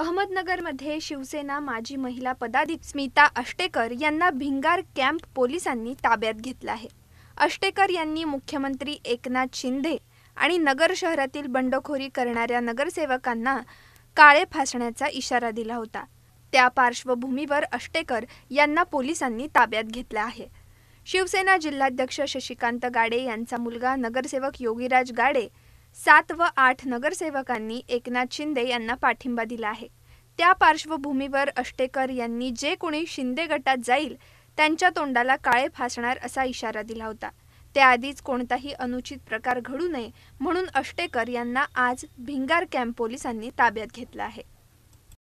अहमदनगरमध्ये शिवसेना माजी महिला पदाधिक स्मिता अष्टेकर यांना भिंगार कॅम्प पोलिसांनी ताब्यात घेतला आहे अष्टेकर यांनी मुख्यमंत्री एकनाथ शिंदे आणि नगर शहरातील बंडखोरी करणाऱ्या नगरसेवकांना काळे फासण्याचा इशारा दिला होता त्या पार्श्वभूमीवर अष्टेकर यांना पोलिसांनी ताब्यात घेतलं आहे शिवसेना जिल्हाध्यक्ष शशिकांत गाडे यांचा मुलगा नगरसेवक योगीराज गाडे सात व आठ नगरसेवकांनी एकनाथ शिंदे यांना पाठिंबा दिला आहे त्या पार्श्वभूमीवर अष्टेकर यांनी जे कोणी शिंदे गटात जाईल त्यांच्या तोंडाला काळे फासणार असा इशारा दिला होता त्याआधीच कोणताही अनुचित प्रकार घडू नये म्हणून अष्टेकर यांना आज भिंगार कॅम्प पोलिसांनी ताब्यात घेतलं आहे